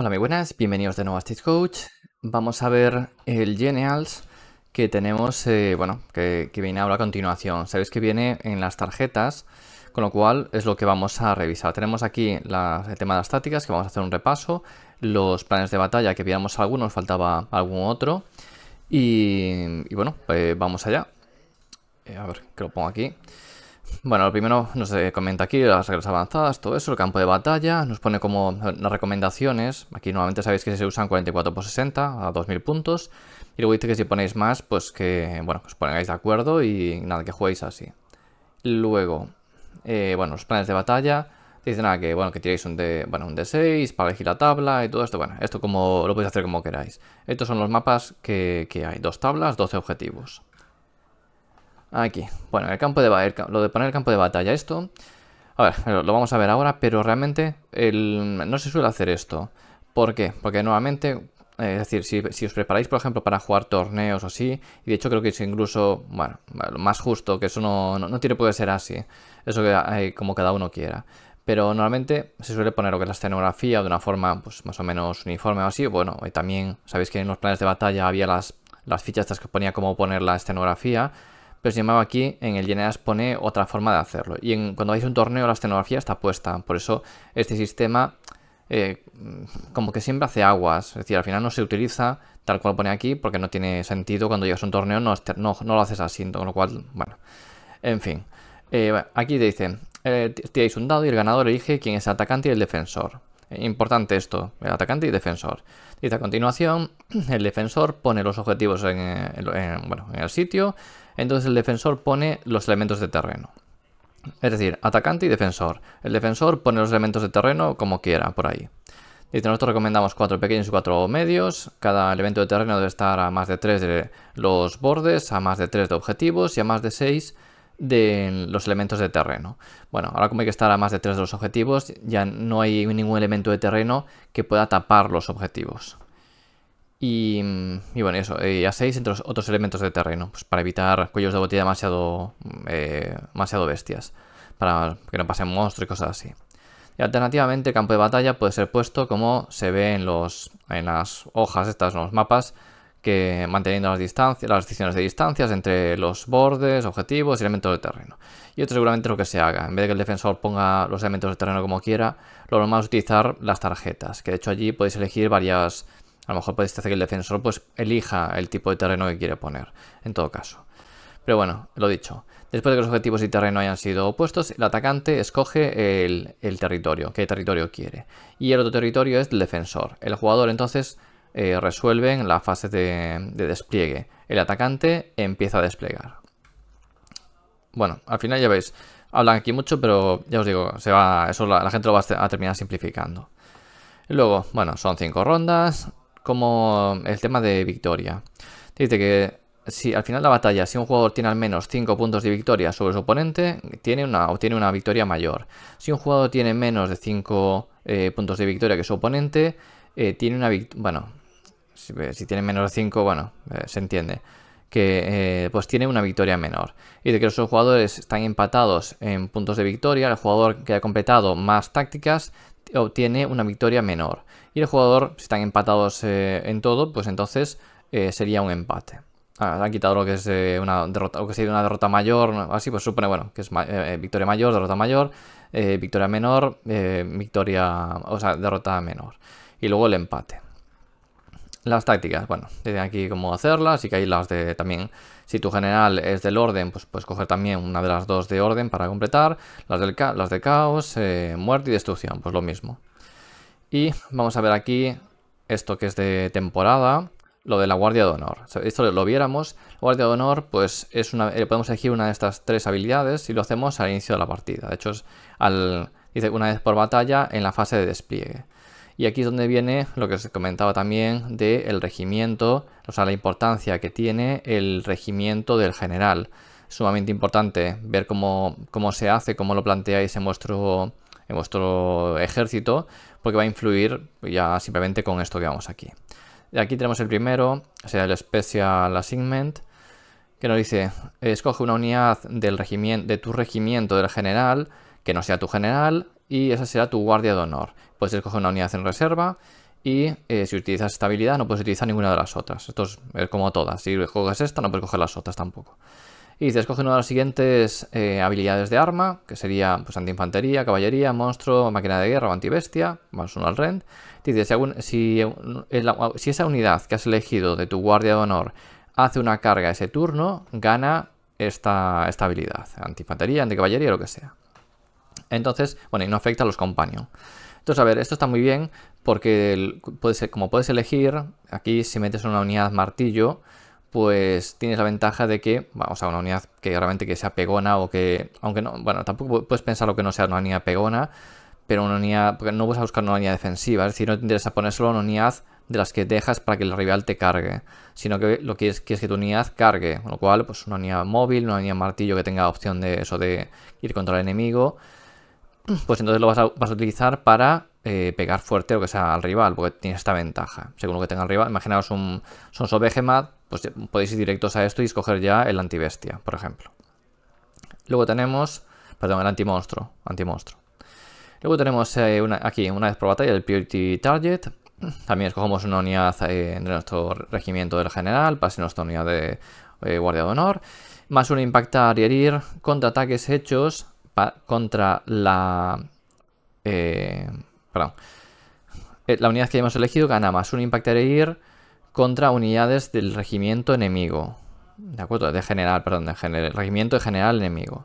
Hola, muy buenas, bienvenidos de nuevo a Stitch Coach. Vamos a ver el Genials que tenemos, eh, bueno, que, viene ahora a continuación. Sabéis que viene en las tarjetas, con lo cual es lo que vamos a revisar. Tenemos aquí el tema de las tácticas, que vamos a hacer un repaso, los planes de batalla, que viéramos algunos, faltaba algún otro. Y, y bueno, pues vamos allá. Eh, a ver, que lo pongo aquí. Bueno, lo primero nos eh, comenta aquí las reglas avanzadas, todo eso, el campo de batalla, nos pone como las eh, recomendaciones, aquí normalmente sabéis que se usan 44 por 60 a 2000 puntos, y luego dice que si ponéis más, pues que, bueno, os pongáis de acuerdo y nada, que juguéis así. Luego, eh, bueno, los planes de batalla, dice nada, ah, que bueno, que tiréis un, de, D6 para elegir la tabla y todo esto, bueno, esto como lo podéis hacer como queráis. Estos son los mapas que, que hay, dos tablas, 12 objetivos. Aquí. Bueno, el campo de lo de poner el campo de batalla, esto... A ver, lo vamos a ver ahora, pero realmente no se suele hacer esto. ¿Por qué? Porque normalmente, eh, es decir, si, os preparáis, por ejemplo, para jugar torneos o así, y de hecho creo que es incluso, bueno, lo más justo, que eso no, tiene por ser así. Eso que, como cada uno quiera pero normalmente se suele poner lo que es la escenografía de una forma pues, más o menos uniforme o así. Bueno, y también sabéis que en los planes de batalla había las, las fichas estas que ponía cómo poner la escenografía pero llamaba aquí en el GNAS pone otra forma de hacerlo. Y en, cuando vais un torneo la escenografía está puesta, por eso este sistema eh, como que siempre hace aguas, es decir, al final no se utiliza tal cual pone aquí porque no tiene sentido cuando llegas a un torneo no, no, no lo haces así, con lo cual, bueno, en fin. Eh, aquí te dice eh, tiráis un dado y el ganador elige quién es el atacante y el defensor. Eh, importante esto, el atacante y defensor. Dice a continuación, el defensor pone los objetivos en el sitio, entonces el defensor pone los elementos de terreno. Es decir, atacante y defensor. El defensor pone los elementos de terreno como quiera, por ahí. Dice, nosotros recomendamos cuatro pequeños y cuatro medios. Cada elemento de terreno debe estar a más de tres de los bordes, a más de tres de objetivos y a más de 6 de los elementos de terreno. Bueno, ahora como hay que estar a más de tres de los objetivos, ya no hay ningún elemento de terreno que pueda tapar los objetivos. Y, bueno, eso, y a 6 entre los otros elementos de terreno, pues, para evitar cuellos de botella demasiado, eh, demasiado bestias, para que no pasen monstruos y cosas así. Y alternativamente, el campo de batalla puede ser puesto como se ve en, los, en las hojas, estas, en los mapas, que manteniendo las distancias, las decisiones de distancias entre los bordes, objetivos y elementos de terreno. Y esto seguramente lo que se haga. En vez de que el defensor ponga los elementos de terreno como quiera, lo normal es utilizar las tarjetas, que de hecho allí podéis elegir varias a lo mejor podéis hacer que el defensor pues elija el tipo de terreno que quiere poner, en todo caso. Pero bueno, lo dicho, después de que los objetivos y terreno hayan sido opuestos, el atacante escoge el, territorio, qué territorio quiere. Y el otro territorio es el defensor. El jugador entonces eh, resuelve la fase de, despliegue. El atacante empieza a desplegar. Bueno, al final ya veis, hablan aquí mucho, pero ya os digo, se va, eso la, la gente lo va a terminar simplificando. Luego, bueno, son cinco rondas, como el tema de victoria. Dice que si al final de la batalla, si un jugador tiene al menos 5 puntos de victoria sobre su oponente, tiene una, obtiene una victoria mayor. Si un jugador tiene menos de 5 eh, puntos de victoria que su oponente, eh, tiene una victoria... Bueno, eh, si, tiene menos de 5, bueno, se entiende. Que pues tiene una victoria menor. Y de que los jugadores están empatados en puntos de victoria, el jugador que ha completado más tácticas obtiene una victoria menor. Y el jugador, si están empatados eh, en todo, pues entonces eh, sería un empate. Ha ah, han quitado lo que es eh, una derrota, o que sería una derrota mayor, así pues supone, bueno, que es victoria mayor, derrota mayor, victoria menor, victoria, o sea, derrota menor. Y luego el empate. Las tácticas, bueno, tienen aquí cómo hacerlas y que hay las de también, si tu general es del orden, pues puedes coger también una de las dos de orden para completar, las, del de caos, eh, muerte y destrucción, pues lo mismo. Y vamos a ver aquí esto que es de temporada, lo de la Guardia de Honor. Esto lo viéramos, la Guardia de Honor, pues es una, eh, podemos elegir una de estas tres habilidades y lo hacemos al inicio de la partida. De hecho, dice una vez por batalla en la fase de despliegue. Y aquí es donde viene lo que os comentaba también del regimiento, o sea, la importancia que tiene el regimiento del general. Sumamente importante ver cómo, cómo se hace, cómo lo planteáis en vuestro, en vuestro ejército, porque va a influir ya simplemente con esto que vamos aquí. Aquí tenemos el primero, o sea, el Special Assignment, que nos dice, escoge una unidad del de tu regimiento del general, que no sea tu general, y esa será tu guardia de honor. Puedes escoger una unidad en reserva y eh, si utilizas esta habilidad no puedes utilizar ninguna de las otras. Esto es, eh, como todas. Si juegas esta no puedes coger las otras tampoco. Y dices, escoge una de las siguientes eh, habilidades de arma, que sería pues, antiinfantería, caballería, monstruo, máquina de guerra o antibestia, más uno al rend. dice si, si, esa unidad que has elegido de tu guardia de honor hace una carga ese turno, gana esta, esta habilidad, antiinfantería, anticaballería, lo que sea. Entonces, bueno, y no afecta a los compañeros. Entonces, a ver, esto está muy bien porque ser, como puedes elegir, aquí si metes una unidad martillo, pues tienes la ventaja de que, vamos a una unidad que realmente que sea pegona o que, aunque no, bueno, tampoco puedes pensar lo que no sea una unidad pegona, pero una unidad, porque no vas a buscar una unidad defensiva, es decir, no te interesa poner solo una unidad de las que dejas para que el rival te cargue, sino que lo que quieres que es que tu unidad cargue, con lo cual, pues una unidad móvil, una unidad martillo que tenga opción de eso de ir contra el enemigo, pues entonces lo vas a, utilizar para eh, pegar fuerte lo que sea al rival, porque tiene esta ventaja. Según lo que tenga el rival, imaginaos un Sonso Behemoth, pues podéis ir directos a esto y escoger ya el antibestia, por ejemplo. Luego tenemos, perdón, el antimonstruo, antimonstruo. Luego tenemos eh, aquí, una vez por batalla, el Purity Target. También escogemos una unidad eh, de nuestro regimiento del general, ser nuestra unidad de eh, Guardia de Honor. Más un impactar y herir, contraataques hechos contra la... Eh, perdón. Eh, la unidad que hemos elegido gana más un impacto de contra unidades del regimiento enemigo. ¿De acuerdo? De general, perdón, de regimiento de general enemigo.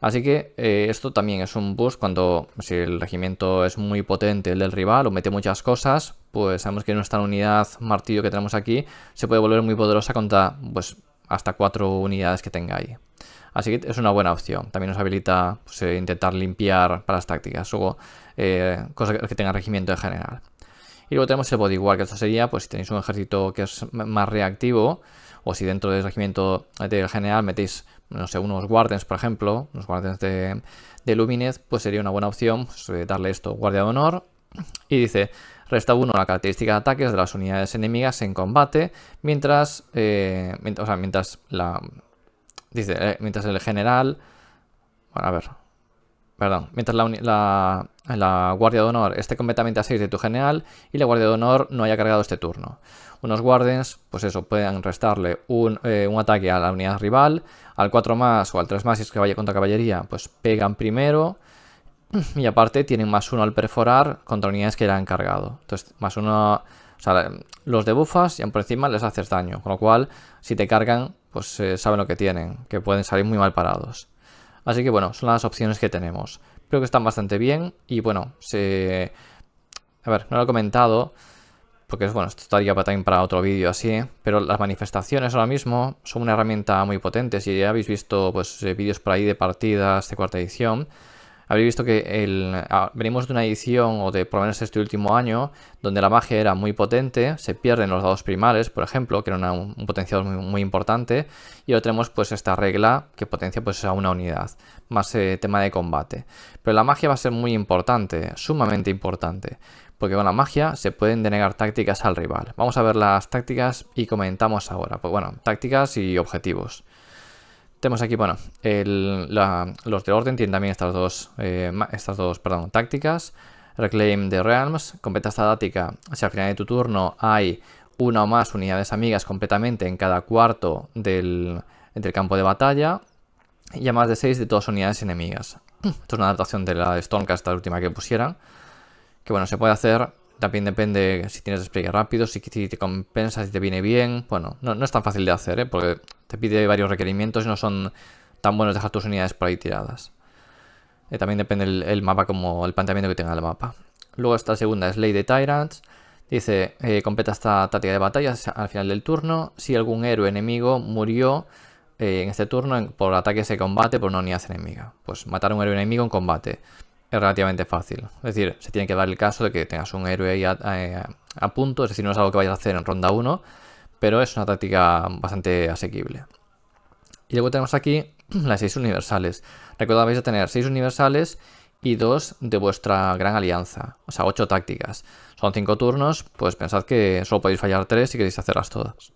Así que eh, esto también es un boost cuando si el regimiento es muy potente, el del rival, o mete muchas cosas, pues sabemos que nuestra unidad martillo que tenemos aquí se puede volver muy poderosa contra pues, hasta cuatro unidades que tenga ahí. Así que es una buena opción. También nos habilita pues, eh, intentar limpiar para las tácticas, o eh, cosas que tengan regimiento de general. Y luego tenemos el bodyguard, que esto sería, pues si tenéis un ejército que es más reactivo, o si dentro del regimiento de general metéis, no sé, unos guardians, por ejemplo, unos guardians de, de Lumines, pues sería una buena opción pues, eh, darle esto, guardia de honor, y dice, resta uno la característica de ataques de las unidades enemigas en combate, mientras, mientras la, Dice, eh, mientras el general... Bueno, a ver. Perdón. Mientras la, guardia de honor esté completamente a 6 de tu general y la guardia de honor no haya cargado este turno. Unos guardians, pues eso, pueden restarle eh, un, ataque a la unidad rival. Al 4 más o al 3 más si es que vaya contra caballería, pues pegan primero. Y aparte tienen más uno al perforar contra unidades que ya han cargado. Entonces, más uno... O sea, los de y por encima les haces daño. Con lo cual, si te cargan, pues eh, saben lo que tienen, que pueden salir muy mal parados. Así que bueno, son las opciones que tenemos. Creo que están bastante bien y bueno, se... A ver, no lo he comentado, porque bueno, esto estaría también para otro vídeo así, pero las manifestaciones ahora mismo son una herramienta muy potente. Si ya habéis visto pues, eh, vídeos por ahí de partidas de cuarta edición, habréis visto que venimos de una edición, o de por lo menos este último año, donde la magia era muy potente, se pierden los dados primales, por ejemplo, que era un potenciador muy, importante, y ahora tenemos pues esta regla que potencia pues a una unidad, más eh, tema de combate. Pero la magia va a ser muy importante, sumamente importante, porque con la magia se pueden denegar tácticas al rival. Vamos a ver las tácticas y comentamos ahora, pues bueno, tácticas y objetivos. Tenemos aquí, bueno, los de orden tienen también estas dos, eh, estas dos perdón, tácticas. Reclaim the Realms, completa esta táctica si al final de tu turno hay una o más unidades amigas completamente en cada cuarto del, del campo de batalla y a más de 6 de todas unidades enemigas. Esto es una adaptación de la Stormcast, la última que pusieran, que bueno, se puede hacer también depende si tienes despliegue rápido, si te compensa, si te viene bien. Bueno, no, es tan fácil de hacer, ¿eh? porque te pide varios requerimientos y no son tan buenos dejar tus unidades por ahí tiradas. Eh, también depende el, mapa como el planteamiento que tenga el mapa. Luego esta segunda es Ley de Tyrants. Dice, eh, completa esta táctica de batalla al final del turno. Si algún héroe enemigo murió en este turno por ataques de combate por una unidad enemiga. Pues matar a un héroe enemigo en combate es relativamente fácil. Es decir, se tiene que dar el caso de que tengas un héroe ahí a, punto, es decir, no es algo que vayas a hacer en ronda 1, pero es una táctica bastante asequible. Y luego tenemos aquí las 6 universales. Recordad, vais a tener 6 universales y 2 de vuestra gran alianza, o sea, 8 tácticas. Son 5 turnos, pues pensad que solo podéis fallar 3 si queréis hacerlas todas.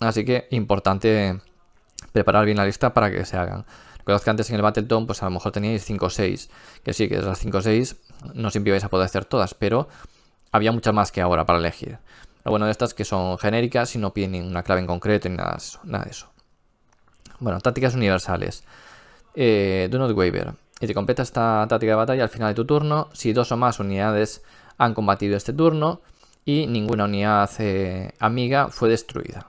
Así que importante preparar bien la lista para que se hagan que antes en el Battleton, pues a lo mejor teníais 5 o 6. Que sí, que de las 5 o 6 no siempre ibais a poder hacer todas, pero había muchas más que ahora para elegir. Lo bueno de estas que son genéricas y no piden una clave en concreto ni nada de eso. Bueno, tácticas universales. Eh, do not waver. Y te completa esta táctica de batalla al final de tu turno si dos o más unidades han combatido este turno y ninguna unidad eh, amiga fue destruida.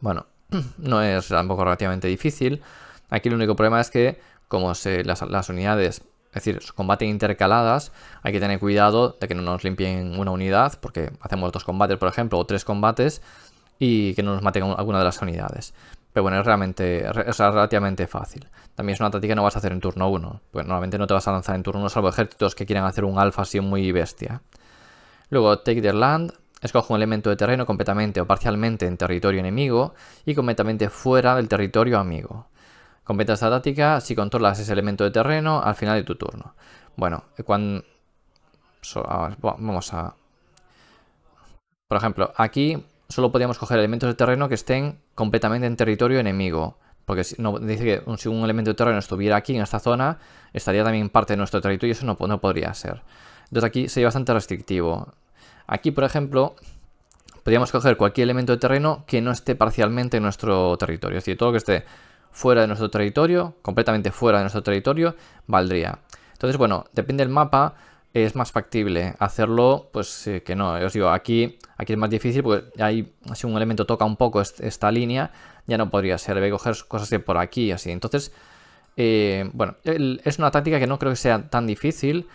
Bueno, no es tampoco relativamente difícil. Aquí el único problema es que, como las, unidades es decir, combaten intercaladas, hay que tener cuidado de que no nos limpien una unidad, porque hacemos dos combates, por ejemplo, o tres combates, y que no nos maten alguna de las unidades. Pero bueno, es realmente es relativamente fácil. También es una táctica que no vas a hacer en turno 1, pues normalmente no te vas a lanzar en turno 1, salvo ejércitos que quieran hacer un alfa así muy bestia. Luego, Take the Land, escoge un elemento de terreno completamente o parcialmente en territorio enemigo y completamente fuera del territorio amigo. Completa esta táctica si controlas ese elemento de terreno al final de tu turno. Bueno, eh, cuando... vamos a... Por ejemplo, aquí solo podíamos coger elementos de terreno que estén completamente en territorio enemigo. Porque si, no, dice que un, si elemento de terreno estuviera aquí, en esta zona, estaría también parte de nuestro territorio y eso no, no podría ser. Entonces aquí sería bastante restrictivo. Aquí, por ejemplo, podríamos coger cualquier elemento de terreno que no esté parcialmente en nuestro territorio. Es decir, todo lo que esté fuera de nuestro territorio, completamente fuera de nuestro territorio, valdría. Entonces, bueno, depende del mapa, es más factible hacerlo, pues eh, que no. Os digo, aquí, aquí es más difícil porque hay si un elemento toca un poco esta línea, ya no podría ser. Voy a coger cosas por aquí, así. Entonces, eh, bueno, es una táctica que no creo que sea tan difícil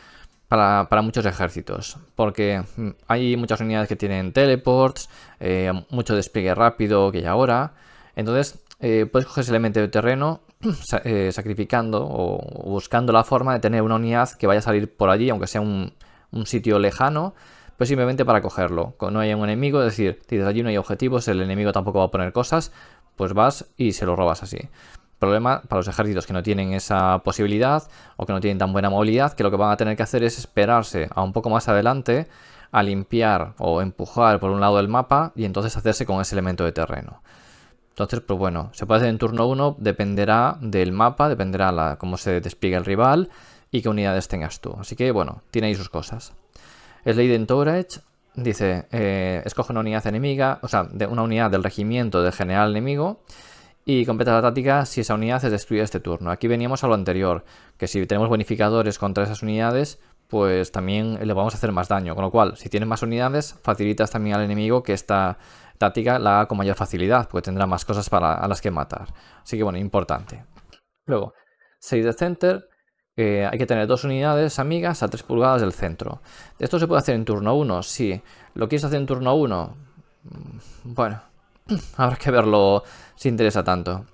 para, muchos ejércitos, porque mm, hay muchas unidades que tienen teleports, eh, mucho despliegue rápido que ya ahora. Entonces, eh, puedes coger ese elemento de terreno eh, sacrificando o buscando la forma de tener una unidad que vaya a salir por allí, aunque sea un, sitio lejano, pues simplemente para cogerlo. Cuando no haya un enemigo, es decir, desde allí no hay objetivos, el enemigo tampoco va a poner cosas, pues vas y se lo robas así. Problema para los ejércitos que no tienen esa posibilidad o que no tienen tan buena movilidad, que lo que van a tener que hacer es esperarse a un poco más adelante a limpiar o empujar por un lado del mapa y entonces hacerse con ese elemento de terreno. Entonces, pues bueno, se puede hacer en turno 1, dependerá del mapa, dependerá la, cómo se despliegue el rival y qué unidades tengas tú. Así que bueno, tiene ahí sus cosas. de Entourage, dice, eh, escoge una unidad enemiga, o sea, de una unidad del regimiento del general enemigo y completa la táctica si esa unidad se destruye este turno. Aquí veníamos a lo anterior, que si tenemos bonificadores contra esas unidades, pues también le vamos a hacer más daño. Con lo cual, si tienes más unidades, facilitas también al enemigo que está la haga con mayor facilidad, porque tendrá más cosas para, a las que matar. Así que bueno, importante. Luego, 6 de center, eh, hay que tener dos unidades amigas a 3 pulgadas del centro. Esto se puede hacer en turno 1, sí. ¿Lo quieres hacer en turno 1? Mm, bueno, habrá que verlo si interesa tanto.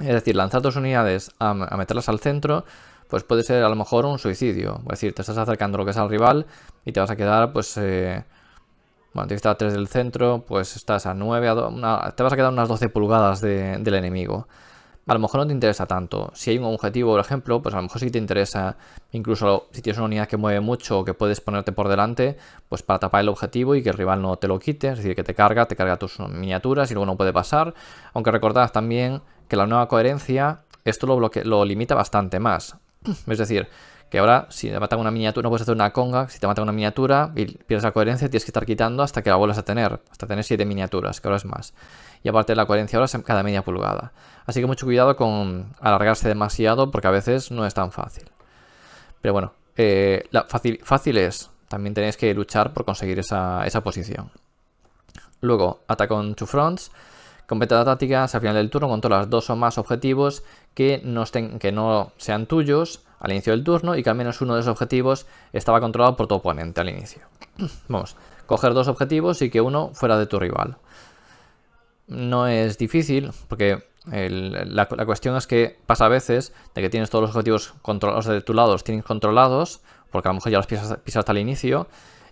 Es decir, lanzar dos unidades a, meterlas al centro, pues puede ser a lo mejor un suicidio. Es decir, te estás acercando lo que es al rival y te vas a quedar pues... Eh, bueno, tienes que a 3 del centro, pues estás a 9, a te vas a quedar unas 12 pulgadas del enemigo. A lo mejor no te interesa tanto. Si hay un objetivo, por ejemplo, pues a lo mejor sí te interesa, incluso si tienes una unidad que mueve mucho o que puedes ponerte por delante, pues para tapar el objetivo y que el rival no te lo quite, es decir, que te carga, te carga tus miniaturas y luego no puede pasar. Aunque recordad también que la nueva coherencia, esto lo limita bastante más. Es decir, que ahora, si te matan una miniatura, no puedes hacer una conga. Si te matan una miniatura y pierdes la coherencia, tienes que estar quitando hasta que la vuelvas a tener. Hasta tener 7 miniaturas, que ahora es más. Y aparte la coherencia ahora es cada media pulgada. Así que mucho cuidado con alargarse demasiado, porque a veces no es tan fácil. Pero bueno, eh, la fácil, es. También tenéis que luchar por conseguir esa, posición. Luego, ataque con two fronts. Completa táctica al final del turno con las dos o más objetivos que no, sean tuyos al inicio del turno y que al menos uno de esos objetivos estaba controlado por tu oponente al inicio. Vamos, coger dos objetivos y que uno fuera de tu rival. No es difícil, porque la, cuestión es que pasa a veces de que tienes todos los objetivos controlados de tu lado, los tienes controlados, porque a lo mejor ya los pisas, hasta el inicio,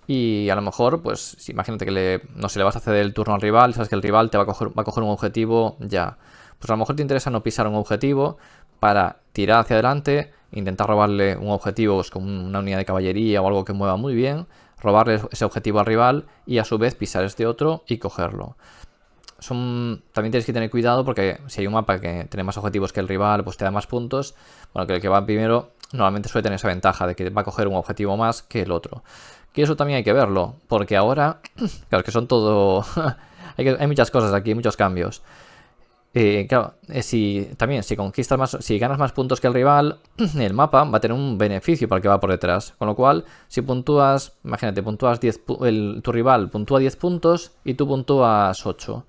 y a lo mejor, pues imagínate que no se le vas a ceder el turno al rival, sabes que el rival te va a va a coger un objetivo ya pues a lo mejor te interesa no pisar un objetivo para tirar hacia adelante, intentar robarle un objetivo pues, con una unidad de caballería o algo que mueva muy bien, robarle ese objetivo al rival y a su vez pisar este otro y cogerlo. también tienes que tener cuidado porque si hay un mapa que tiene más objetivos que el rival, pues te da más puntos. Bueno, que el que va primero normalmente suele tener esa ventaja de que va a coger un objetivo más que el otro. Que eso también hay que verlo, porque ahora, claro que son todo... hay, hay muchas cosas aquí, muchos cambios. Eh, claro, eh, si también si conquistas más, si ganas más puntos que el rival, el mapa va a tener un beneficio para el que va por detrás. Con lo cual, si puntúas, imagínate, puntúas 10 tu rival puntúa 10 puntos y tú puntúas 8.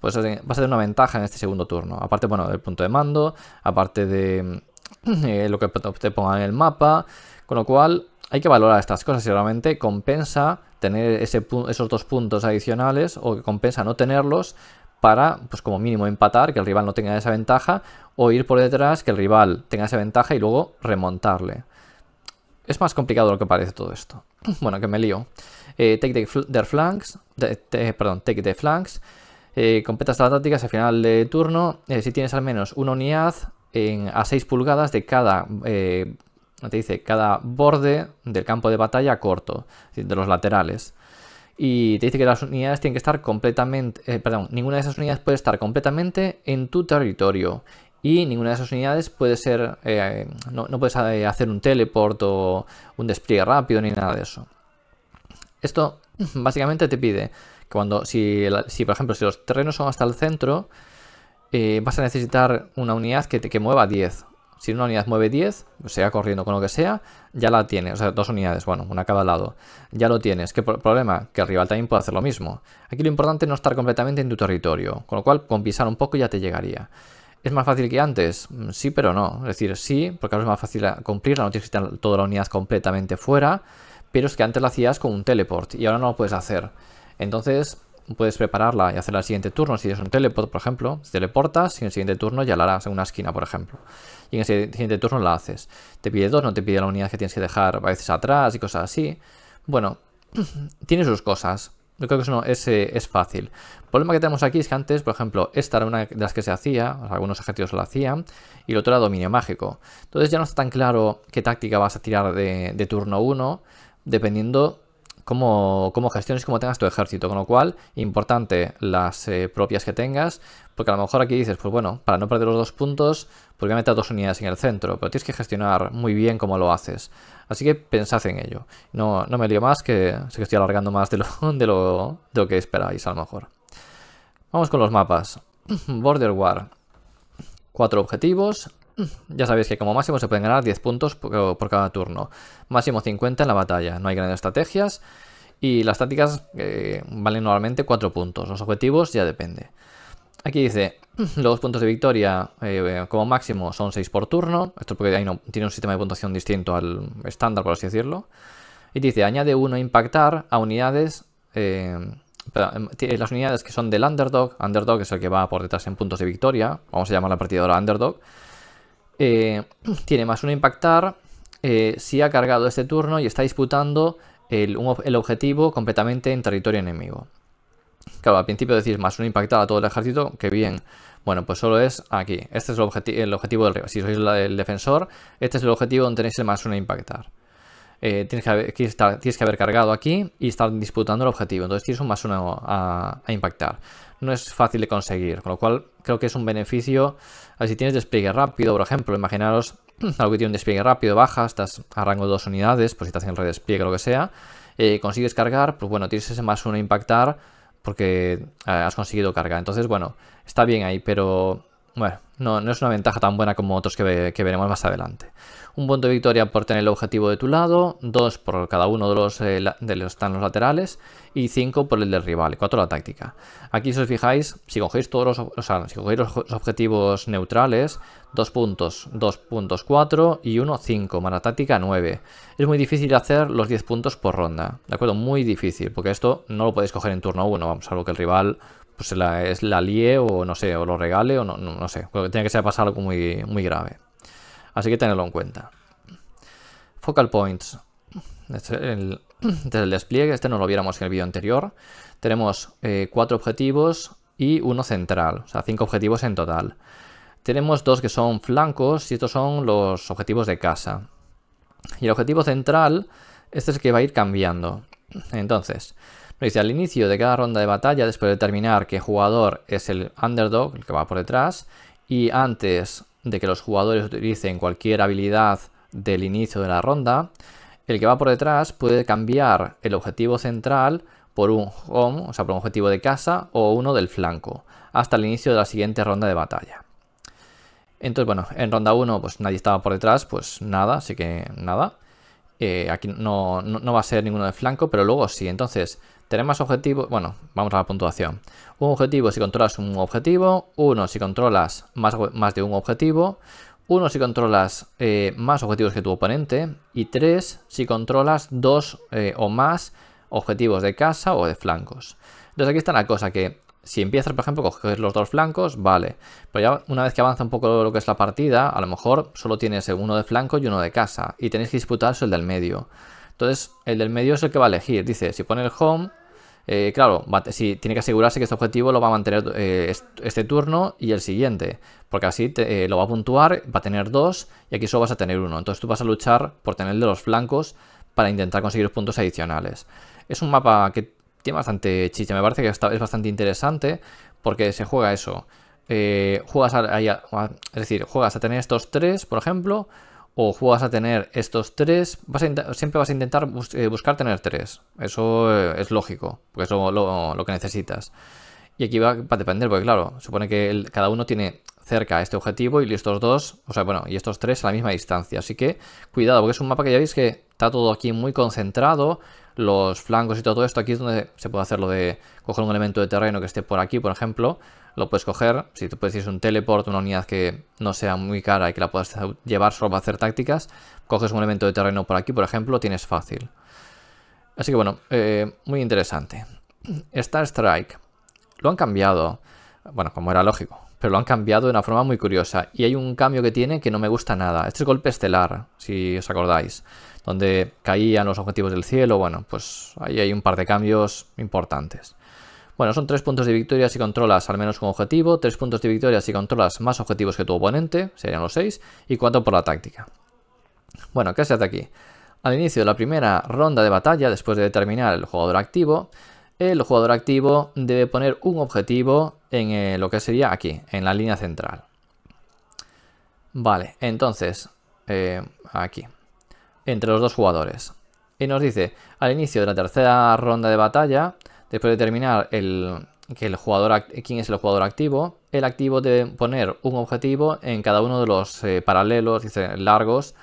Pues vas a tener una ventaja en este segundo turno. Aparte, bueno, del punto de mando, aparte de eh, lo que te pongan en el mapa. Con lo cual, hay que valorar estas cosas. realmente compensa tener ese, esos dos puntos adicionales o compensa no tenerlos para, pues como mínimo, empatar, que el rival no tenga esa ventaja, o ir por detrás, que el rival tenga esa ventaja y luego remontarle. Es más complicado de lo que parece todo esto. Bueno, que me lío. Eh, take the, flanks, perdón, take the flanks. Eh, completas las tácticas al final de turno. Eh, si tienes al menos una unidad en, a 6 pulgadas de cada, te dice, cada borde del campo de batalla corto, de los laterales y te dice que las unidades tienen que estar completamente, eh, perdón, ninguna de esas unidades puede estar completamente en tu territorio y ninguna de esas unidades puede ser, eh, no, puedes eh, hacer un teleport o un despliegue rápido ni nada de eso. Esto básicamente te pide que cuando, si, si por ejemplo, si los terrenos son hasta el centro, vas a necesitar una unidad que, te, que mueva 10 si una unidad mueve 10, sea, corriendo con lo que sea, ya la tiene. O sea, dos unidades, bueno, una a cada lado. Ya lo tienes. ¿Qué problema? Que el rival también puede hacer lo mismo. Aquí lo importante es no estar completamente en tu territorio. Con lo cual, con pisar un poco ya te llegaría. ¿Es más fácil que antes? Mm, sí, pero no. Es decir, sí, porque ahora es más fácil cumplirla, no tienes que estar toda la unidad completamente fuera, pero es que antes la hacías con un teleport y ahora no lo puedes hacer. Entonces, puedes prepararla y hacerla el siguiente turno. Si es un teleport, por ejemplo, teleportas y en el siguiente turno ya la harás en una esquina, por ejemplo y en el siguiente turno la haces. Te pide dos, no te pide la unidad que tienes que dejar a veces atrás y cosas así. Bueno, tiene sus cosas. Yo creo que eso no, es, fácil. El problema que tenemos aquí es que antes, por ejemplo, esta era una de las que se hacía, algunos ejércitos la hacían, y el otro era dominio mágico. Entonces ya no está tan claro qué táctica vas a tirar de, turno 1, dependiendo cómo, gestiones gestiones, cómo tengas tu ejército. Con lo cual, importante las eh, propias que tengas, porque a lo mejor aquí dices, pues bueno, para no perder los dos puntos, porque voy a dos unidades en el centro. Pero tienes que gestionar muy bien cómo lo haces. Así que pensad en ello. No, no me lío más, que sé que estoy alargando más de lo, de lo, lo que esperáis a lo mejor. Vamos con los mapas. Border War. Cuatro objetivos, ya sabéis que como máximo se pueden ganar 10 puntos por, cada turno. Máximo 50 en la batalla. No hay grandes estrategias. Y las tácticas eh, valen normalmente 4 puntos. Los objetivos ya depende. Aquí dice, los puntos de victoria eh, eh, como máximo son 6 por turno. Esto porque ahí tiene un sistema de puntuación distinto al estándar, por así decirlo. Y dice, añade uno impactar a unidades... Eh, em, las unidades que son del underdog, underdog es el que va por detrás en puntos de victoria, vamos a llamar la partidora underdog, tiene más uno impactar si ha cargado este turno y está disputando el objetivo completamente en territorio enemigo. Claro, al principio decís más uno impactar a todo el ejército, que bien. Bueno, pues solo es aquí. Este es el, objetivo del río. Si sois el defensor, este es el objetivo donde tenéis el más uno a impactar. Eh, tienes, que haber, cargado aquí y estar disputando el objetivo. Entonces tienes un más uno a, impactar. No es fácil de conseguir, con lo cual creo que es un beneficio. A si tienes despliegue rápido, por ejemplo, imaginaros algo que tiene un despliegue rápido, baja, estás a rango de dos unidades, pues si estás en redespliegue o lo que sea, eh, consigues cargar, pues bueno, tienes ese más uno a impactar porque eh, has conseguido carga. Entonces, bueno, está bien ahí, pero bueno, no, es una ventaja tan buena como otros que, que veremos más adelante. Un punto de victoria por tener el objetivo de tu lado, dos por cada uno de los, eh, de los laterales y cinco por el del rival, Cuatro la táctica. Aquí si os fijáis, si cogéis todos los, objetivos neutrales, dos puntos, dos puntos cuatro y uno cinco. más táctica 9. Es muy difícil hacer los 10 puntos por ronda, ¿de acuerdo? Muy difícil, porque esto no lo podéis coger en turno uno. vamos, salvo que el rival pues la, es la lie o no sé, o lo regale o no, no, sé. Tiene que ser pasado algo muy, muy grave. Así que tenedlo en cuenta. Focal points. Este el, despliegue, este no lo viéramos en el vídeo anterior. Tenemos eh, cuatro objetivos y uno central, o sea, cinco objetivos en total. Tenemos dos que son flancos y estos son los objetivos de casa. Y el objetivo central, este es el que va a ir cambiando. Entonces, nos dice al inicio de cada ronda de batalla, después de determinar qué jugador es el underdog, el que va por detrás, y antes de que los jugadores utilicen cualquier habilidad del inicio de la ronda, el que va por detrás puede cambiar el objetivo central por un home, o sea, por un objetivo de casa o uno del flanco, hasta el inicio de la siguiente ronda de batalla. Entonces, bueno, en ronda 1 pues nadie estaba por detrás, pues nada, así que nada. Eh, aquí no, no, no, va a ser ninguno de flanco, pero luego sí. Entonces, tenemos objetivos, bueno, vamos a la puntuación. Un objetivo si controlas un objetivo, uno si controlas más, más de un objetivo, uno si controlas eh, más objetivos que tu oponente y tres si controlas dos eh, o más objetivos de casa o de flancos. Entonces aquí está la cosa que si empiezas, por ejemplo, coger los dos flancos, vale. Pero ya una vez que avanza un poco lo que es la partida, a lo mejor solo tienes uno de flanco y uno de casa. Y tenéis que disputar el del medio. Entonces, el del medio es el que va a elegir. Dice, si pone el home, eh, claro, si tiene que asegurarse que este objetivo lo va a mantener eh, este turno y el siguiente, porque así eh, lo va a puntuar, va a tener dos y aquí solo vas a tener uno. Entonces tú vas a luchar por tener de los flancos para intentar conseguir puntos adicionales. Es un mapa que tiene bastante chicha, me parece que es bastante interesante porque se juega eso. juegas es decir, juegas a tener estos tres, por ejemplo, o juegas a tener estos tres, vas siempre vas a intentar eh, buscar tener tres. Eso eh, es lógico, porque es lo, que necesitas. Y aquí va a depender, porque claro, supone que cada uno tiene cerca este objetivo y estos dos, o sea, bueno, y estos tres a la misma distancia. Así que cuidado, porque es un mapa que ya veis que está todo aquí muy concentrado, los flancos y todo esto, aquí es donde se puede hacer lo de coger un elemento de terreno que esté por aquí, por ejemplo, lo puedes coger. Si tú puedes un teleport, una unidad que no sea muy cara y que la puedas llevar solo para hacer tácticas, coges un elemento de terreno por aquí, por ejemplo, tienes fácil. Así que bueno, eh, muy interesante. Star Strike. Lo han cambiado. Bueno, como era lógico. Pero lo han cambiado de una forma muy curiosa. Y hay un cambio que tiene que no me gusta nada. Este es golpe estelar, si os acordáis. Donde caían los objetivos del cielo. Bueno, pues ahí hay un par de cambios importantes. Bueno, son tres puntos de victoria si controlas al menos un objetivo, tres puntos de victoria si controlas más objetivos que tu oponente, serían los seis, y cuatro por la táctica. Bueno, ¿qué se hace aquí? Al inicio de la primera ronda de batalla, después de determinar el jugador activo, el jugador activo debe poner un objetivo en eh, lo que sería aquí, en la línea central. Vale, entonces, eh, aquí, entre los dos jugadores. Y nos dice, al inicio de la tercera ronda de batalla, Después de determinar el, que el jugador, quién es el jugador activo, el activo debe poner un objetivo en cada uno de los eh, paralelos largos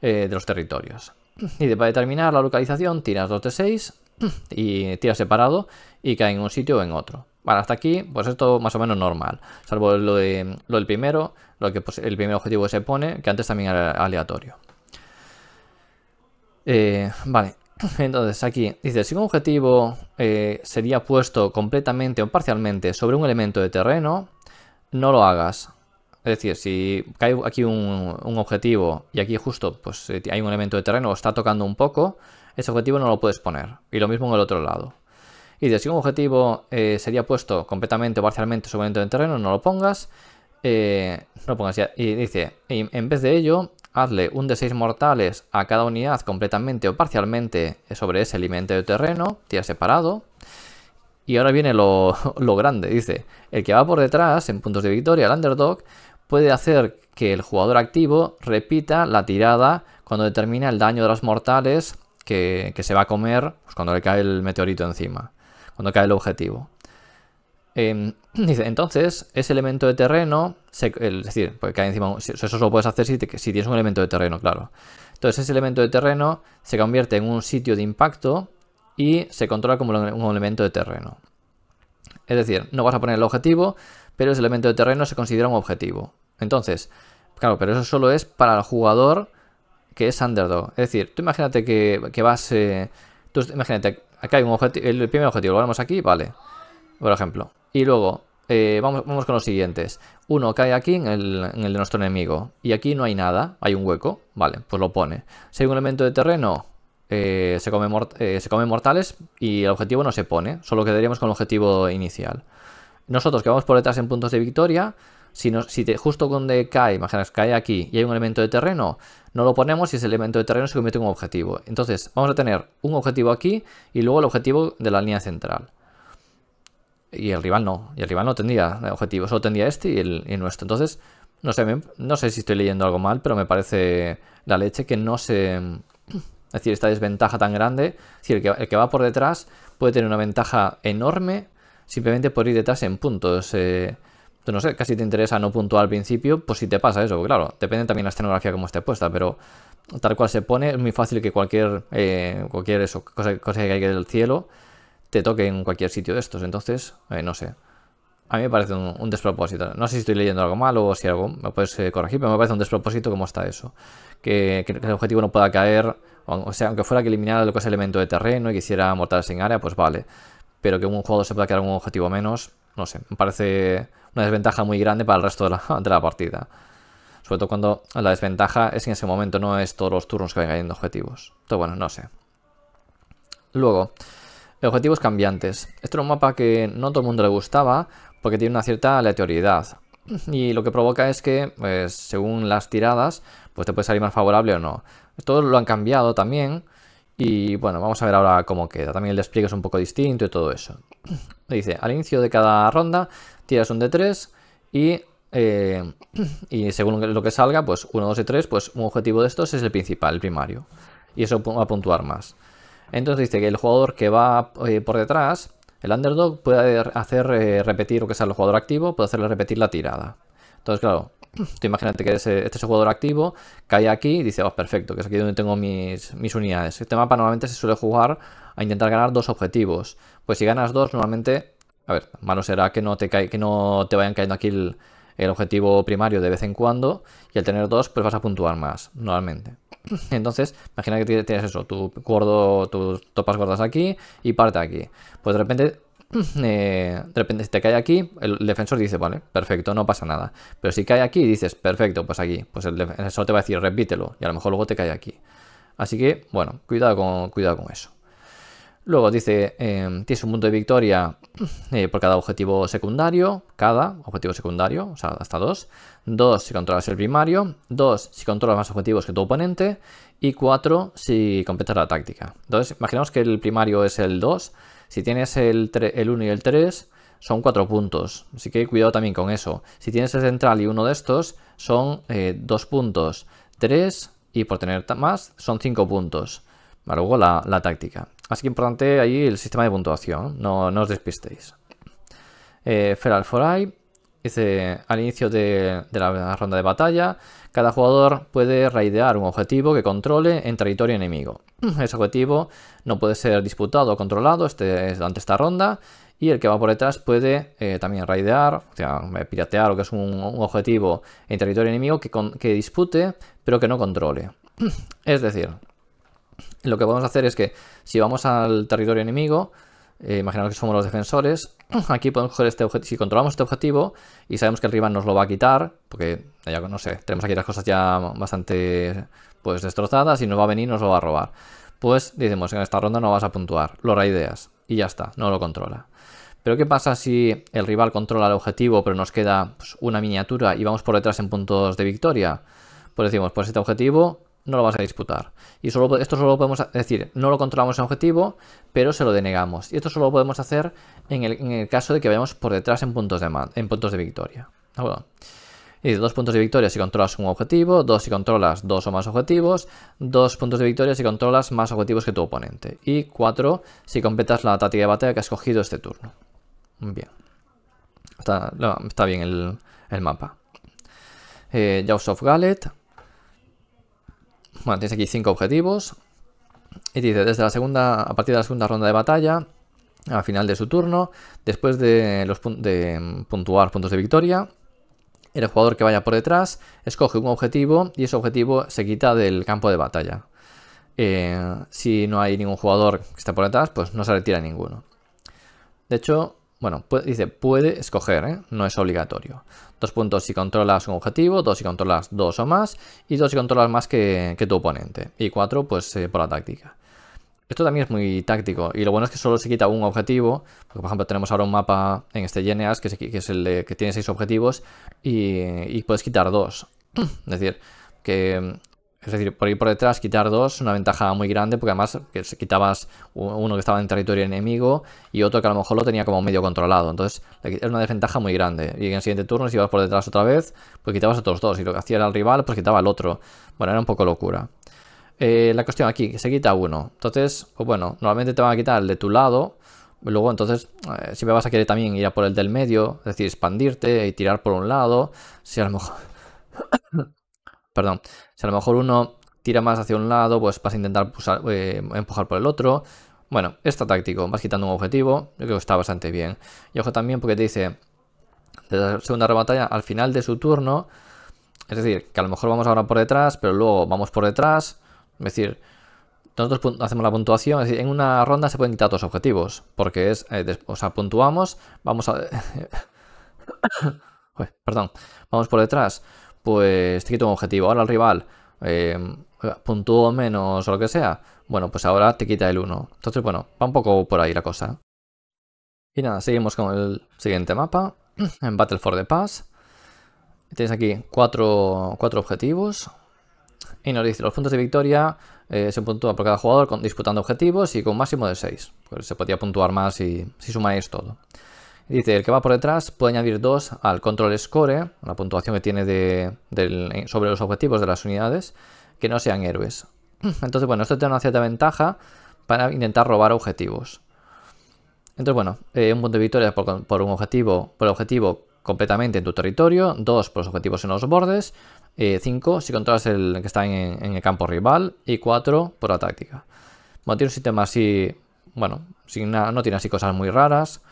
eh, de los territorios. Y de, para determinar la localización tiras 2 de 6 y tiras separado y cae en un sitio o en otro. hasta aquí, pues esto más o menos normal, salvo lo, lo del primero, lo que pues, el primer objetivo se pone, que antes también era aleatorio. Eh, vale, Entonces aquí dice, si un objetivo eh, sería puesto completamente o parcialmente sobre un elemento de terreno, no lo hagas. Es decir, si cae aquí un, objetivo y aquí justo pues, eh, hay un elemento de terreno o está tocando un poco, ese objetivo no lo puedes poner. Y lo mismo en el otro lado. Y dice si un objetivo eh, sería puesto completamente o parcialmente sobre un elemento de terreno, no lo pongas. no lo pongas. Y dice, en vez de ello, Hazle un de 6 mortales a cada unidad completamente o parcialmente sobre ese elemento de terreno, tira separado. Y ahora viene lo, grande, dice, el que va por detrás en puntos de victoria, el underdog, puede hacer que el jugador activo repita la tirada cuando determina el daño de los mortales que, se va a comer pues cuando le cae el meteorito encima, cuando cae el objetivo. Em, dice, entonces, ese elemento de terreno, es decir, porque cae encima, eso solo puedes hacer si, tienes un elemento de terreno, claro. Entonces, ese elemento de terreno se convierte en un sitio de impacto y se controla como un elemento de terreno. Es decir, no vas a poner el objetivo, pero ese elemento de terreno se considera un objetivo. Entonces, claro, pero eso solo es para el jugador que es underdog. Es decir, tú imagínate que, vas... Eh, imagínate, acá hay un objetivo, el primer objetivo, lo ponemos aquí, vale por ejemplo. Y luego, eh, vamos, con los siguientes. Uno cae aquí en el, de nuestro enemigo. Y aquí no hay nada, hay un hueco. Vale, pues lo pone. Si hay un elemento de terreno, eh, se, come eh, mortales y el objetivo no se pone. Solo quedaríamos con el objetivo inicial. Nosotros que vamos por detrás en puntos de victoria, si, justo donde cae, imaginaos, cae aquí y hay un elemento de terreno, no lo ponemos y ese elemento de terreno se convierte en un objetivo. Entonces, vamos a tener un objetivo aquí y luego el objetivo de la línea central y el rival no. Y el rival no tendría objetivos, solo tendría este y el, nuestro. Entonces, no sé, no sé si estoy leyendo algo mal, pero me parece la leche que no se... Es decir, esta desventaja tan grande, es decir, el que, el que va por detrás puede tener una ventaja enorme simplemente por ir detrás en puntos. Eh, pues no sé, casi te interesa no puntuar al principio, pues si te pasa eso, claro, depende también de la escenografía como esté puesta, pero tal cual se pone, es muy fácil que cualquier, eh, cualquier eso, cosa, cosa que caiga del cielo te toque en cualquier sitio de estos. Entonces, eh, no sé. A mí me parece un, despropósito. No sé si estoy leyendo algo malo o si algo me puedes eh, corregir, pero me parece un despropósito como está eso. Que, el objetivo no pueda caer, o, sea, aunque fuera que eliminara lo que es elemento de terreno y quisiera mortarse en área, pues vale. Pero que un juego se pueda quedar un objetivo menos, no sé. Me parece una desventaja muy grande para el resto de la, partida. Sobre todo cuando la desventaja es que en ese momento no es todos los turnos que vayan cayendo objetivos. Entonces, bueno, no sé. Luego, Objetivos cambiantes. Esto era un mapa que no todo el mundo le gustaba porque tiene una cierta aleatoriedad. Y lo que provoca es que, pues, según las tiradas, pues te puede salir más favorable o no. Esto lo han cambiado también. Y bueno, vamos a ver ahora cómo queda. También el despliegue es un poco distinto y todo eso. Dice, al inicio de cada ronda tiras un D3 y, eh, y según lo que salga, pues 1, 2 y 3, pues un objetivo de estos es el principal, el primario. Y eso va a puntuar más. Entonces dice que el jugador que va eh, por detrás, el underdog, puede hacer eh, repetir, lo que sea el jugador activo, puede hacerle repetir la tirada. Entonces, claro, tú imagínate que este es el jugador activo, cae aquí y dice, oh, perfecto, que es aquí donde tengo mis, unidades. Este mapa normalmente se suele jugar a intentar ganar dos objetivos. Pues si ganas dos, normalmente, a ver, malo será que no te, que no te vayan cayendo aquí el objetivo primario de vez en cuando, y al tener dos, pues vas a puntuar más, normalmente. Entonces, imagina que tienes eso, tu gordo, tus topas gordas aquí y parte aquí. Pues de repente eh, de repente si te cae aquí, el defensor dice, vale, perfecto, no pasa nada. Pero si cae aquí y dices, perfecto, pues aquí, pues el defensor te va a decir, repítelo, y a lo mejor luego te cae aquí. Así que, bueno, cuidado con, cuidado con eso. Luego dice, em, tienes un punto de victoria eh, por cada objetivo secundario, cada objetivo secundario, o sea, hasta dos. Dos si controlas el primario, dos si controlas más objetivos que tu oponente y cuatro si completas la táctica. Entonces, imaginamos que el primario es el 2, si tienes el, el 1 y el 3 son cuatro puntos, así que cuidado también con eso. Si tienes el central y uno de estos son eh, dos puntos, tres y por tener más son cinco puntos luego la, táctica. Así que importante ahí el sistema de puntuación, no, no os despistéis. Feral eh, Foray dice, al inicio de, la ronda de batalla, cada jugador puede raidear un objetivo que controle en territorio enemigo. Ese objetivo no puede ser disputado o controlado este, durante esta ronda y el que va por detrás puede eh, también raidear, o sea, eh, piratear, lo que es un, objetivo en territorio enemigo que, que dispute pero que no controle. es decir, lo que podemos hacer es que si vamos al territorio enemigo, eh, que somos los defensores, aquí podemos coger este objetivo, si controlamos este objetivo y sabemos que el rival nos lo va a quitar, porque ya no sé, tenemos aquí las cosas ya bastante pues destrozadas y nos va a venir nos lo va a robar. Pues decimos, en esta ronda no vas a puntuar, lo raideas y ya está, no lo controla. Pero ¿qué pasa si el rival controla el objetivo pero nos queda pues, una miniatura y vamos por detrás en puntos de victoria? Pues decimos, pues este objetivo no lo vas a disputar. Y solo, esto solo podemos decir, no lo controlamos en objetivo, pero se lo denegamos. Y esto solo lo podemos hacer en el, caso de que vayamos por detrás en puntos de, en puntos de victoria. Y dos puntos de victoria si controlas un objetivo, dos si controlas dos o más objetivos, dos puntos de victoria si controlas más objetivos que tu oponente, y cuatro si completas la táctica de batalla que has cogido este turno. Bien. Está, bien el, mapa. Eh, Jaws of Gallet, bueno, tienes aquí cinco objetivos. Y dice, desde la segunda, a partir de la segunda ronda de batalla, al final de su turno, después de, los de mm, puntuar puntos de victoria, el jugador que vaya por detrás escoge un objetivo y ese objetivo se quita del campo de batalla. Eh, si no hay ningún jugador que está por detrás, pues no se retira ninguno. De hecho, bueno, dice, puede escoger, ¿eh? no es obligatorio. Dos puntos si controlas un objetivo, dos si controlas dos o más, y dos si controlas más que, tu oponente. Y cuatro, pues eh, por la táctica. Esto también es muy táctico, y lo bueno es que solo se quita un objetivo, por ejemplo tenemos ahora un mapa en este Geneas, que, que es, el que tiene seis objetivos, y, y puedes quitar dos. es decir, que es decir, por ir por detrás, quitar dos, una ventaja muy grande, porque además que quitabas uno que estaba en territorio enemigo y otro que a lo mejor lo tenía como medio controlado. Entonces, es una desventaja muy grande. Y en el siguiente turno, si ibas por detrás otra vez, pues quitabas a todos dos. Y lo que hacía era el rival, pues quitaba el otro. Bueno, era un poco locura. Eh, la cuestión aquí, que se quita uno. Entonces, pues bueno, normalmente te van a quitar el de tu lado. Luego, entonces, eh, si me vas a querer también ir a por el del medio, es decir, expandirte y tirar por un lado. Si a lo mejor perdón, si a lo mejor uno tira más hacia un lado, pues vas a intentar eh, empujar por el otro. Bueno, está táctico, vas quitando un objetivo, yo creo que está bastante bien. Y ojo también porque te dice, de la segunda rebatalla al final de su turno, es decir, que a lo mejor vamos ahora por detrás, pero luego vamos por detrás, es decir, nosotros hacemos la puntuación, es decir, en una ronda se pueden quitar dos objetivos, porque es, eh, o sea, puntuamos, vamos a... perdón, vamos por detrás, pues te quita un objetivo. Ahora el rival eh, puntúa menos o lo que sea. Bueno, pues ahora te quita el 1. Entonces, bueno, va un poco por ahí la cosa. Y nada, seguimos con el siguiente mapa, en Battle for the Pass. tienes aquí cuatro, cuatro objetivos. Y nos dice, los puntos de victoria eh, se puntúan por cada jugador con, disputando objetivos y con máximo de 6. Pues se podía puntuar más si, si sumáis todo. Dice, el que va por detrás puede añadir 2 al control score, la puntuación que tiene sobre los objetivos de las unidades, que no sean héroes. Entonces, bueno, esto tiene una cierta ventaja para intentar robar objetivos. Entonces, bueno, eh, un punto de victoria por, un objetivo, por el objetivo completamente en tu territorio, 2 por los objetivos en los bordes, 5 eh, si controlas el que está en, el campo rival y 4 por la táctica. Bueno, tiene un sistema así, bueno, no tiene así cosas muy raras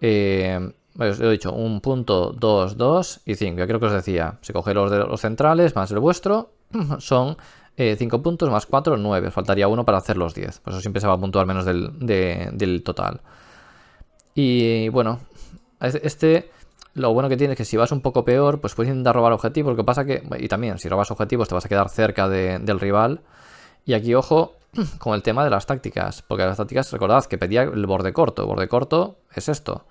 eh, os he dicho, un punto, 2, y 5. Ya creo que os decía, si cogéis los, de los centrales más el vuestro, son 5 eh, puntos más 4, 9. faltaría uno para hacer los 10. Por pues eso siempre se va a puntuar menos del, total. Y bueno, este lo bueno que tiene es que si vas un poco peor, pues puedes intentar robar objetivos. Lo que pasa que, y también si robas objetivos te vas a quedar cerca del rival. Y aquí, ojo, con el tema de las tácticas, porque las tácticas, recordad que pedía el borde corto, borde corto es esto,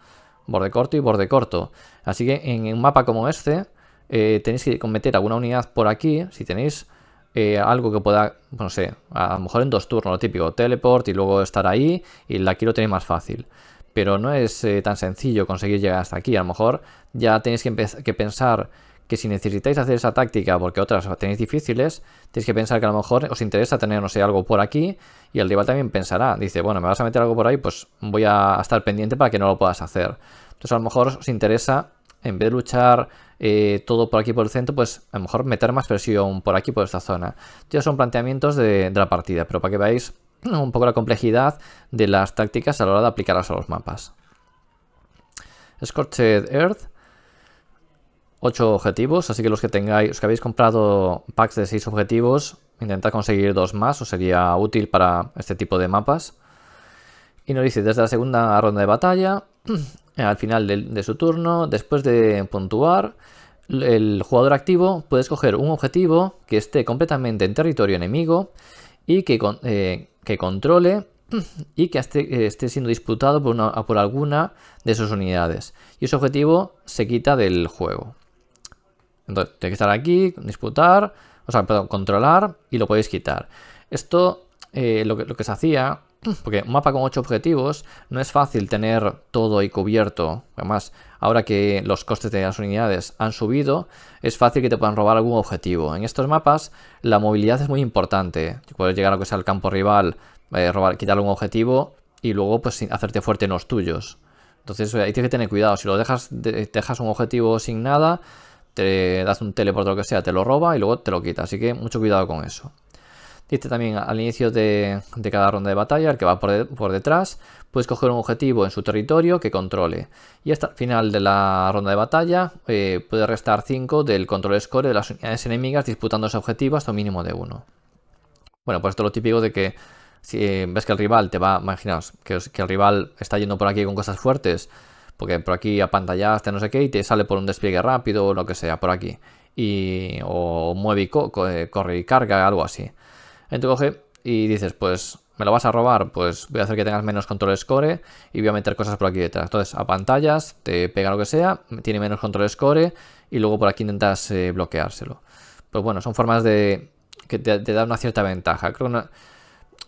borde corto y borde corto. Así que en un mapa como este eh, tenéis que meter alguna unidad por aquí, si tenéis eh, algo que pueda, no sé, a lo mejor en dos turnos, lo típico, teleport y luego estar ahí y aquí lo tenéis más fácil. Pero no es eh, tan sencillo conseguir llegar hasta aquí, a lo mejor ya tenéis que, que pensar que si necesitáis hacer esa táctica porque otras tenéis difíciles, tenéis que pensar que a lo mejor os interesa tener, no sé, algo por aquí y el rival también pensará, dice, bueno, me vas a meter algo por ahí, pues voy a estar pendiente para que no lo puedas hacer. Entonces a lo mejor os interesa, en vez de luchar eh, todo por aquí por el centro, pues a lo mejor meter más presión por aquí por esta zona. Ya son planteamientos de, de la partida, pero para que veáis un poco la complejidad de las tácticas a la hora de aplicarlas a los mapas. Scorched Earth 8 objetivos, así que los que tengáis, los que habéis comprado packs de 6 objetivos, intentad conseguir dos más, os sería útil para este tipo de mapas. Y nos dice, desde la segunda ronda de batalla, al final de, su turno, después de puntuar, el jugador activo puede escoger un objetivo que esté completamente en territorio enemigo y que, eh, que controle y que esté, siendo disputado por alguna de sus unidades. Y ese objetivo se quita del juego. Entonces, tiene que estar aquí, disputar, o sea, perdón, controlar y lo podéis quitar. Esto, eh, lo, que, se hacía porque un mapa con 8 objetivos no es fácil tener todo ahí cubierto. Además, ahora que los costes de las unidades han subido, es fácil que te puedan robar algún objetivo. En estos mapas, la movilidad es muy importante. Puedes llegar a lo que sea el campo rival, eh, robar, quitarle un objetivo y luego pues hacerte fuerte en los tuyos. Entonces ahí tienes que tener cuidado. Si lo dejas, dejas un objetivo sin nada, te das un teleport o lo que sea, te lo roba y luego te lo quita. Así que mucho cuidado con eso. Dice también al inicio de, cada ronda de batalla, el que va por, detrás, puedes coger un objetivo en su territorio que controle. Y hasta el final de la ronda de batalla, eh, puede restar 5 del control score de las unidades enemigas disputando ese objetivo hasta un mínimo de 1. Bueno, pues esto es lo típico de que si eh, ves que el rival te va, imaginaos, que el rival está yendo por aquí con cosas fuertes, porque por aquí apantallaste no sé qué y te sale por un despliegue rápido o lo que sea, por aquí. Y, o mueve y eh, corre y carga, algo así. Entonces coge y dices, pues me lo vas a robar, pues voy a hacer que tengas menos control score y voy a meter cosas por aquí detrás. Entonces, a pantallas, te pega lo que sea, tiene menos control score y luego por aquí intentas eh, bloqueárselo. Pues bueno, son formas de que te, dan una cierta ventaja. Creo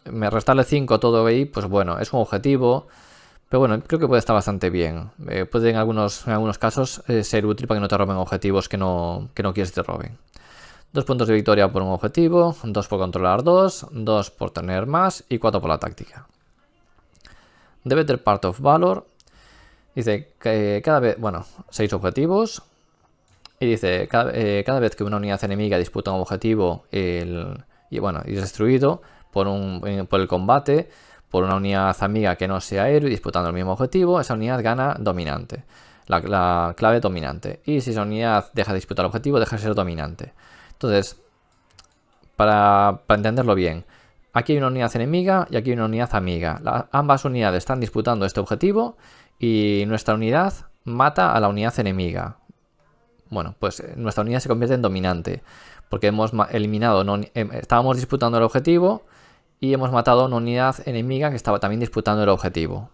que me restarle 5 todo ahí, pues bueno, es un objetivo. Pero bueno, creo que puede estar bastante bien. Eh, puede en algunos, algunos casos eh, ser útil para que no te roben objetivos que no, no quieres que te roben. Dos puntos de victoria por un objetivo, dos por controlar dos, dos por tener más y cuatro por la táctica. The Better Part of Valor. Dice que eh, cada vez, bueno, seis objetivos. Y dice, cada, vez que una unidad enemiga disputa un objetivo el, y bueno, y es destruido por, por el combate, por una unidad amiga que no sea héroe disputando el mismo objetivo, esa unidad gana dominante, la, clave dominante. Y si esa unidad deja de disputar el objetivo, deja de ser dominante. Entonces, para, entenderlo bien, aquí hay una unidad enemiga y aquí hay una unidad amiga. ambas unidades están disputando este objetivo y nuestra unidad mata a la unidad enemiga. Bueno, pues eh, nuestra unidad se convierte en dominante, porque hemos eliminado, no, em, estábamos disputando el objetivo, y hemos matado a una unidad enemiga que estaba también disputando el objetivo.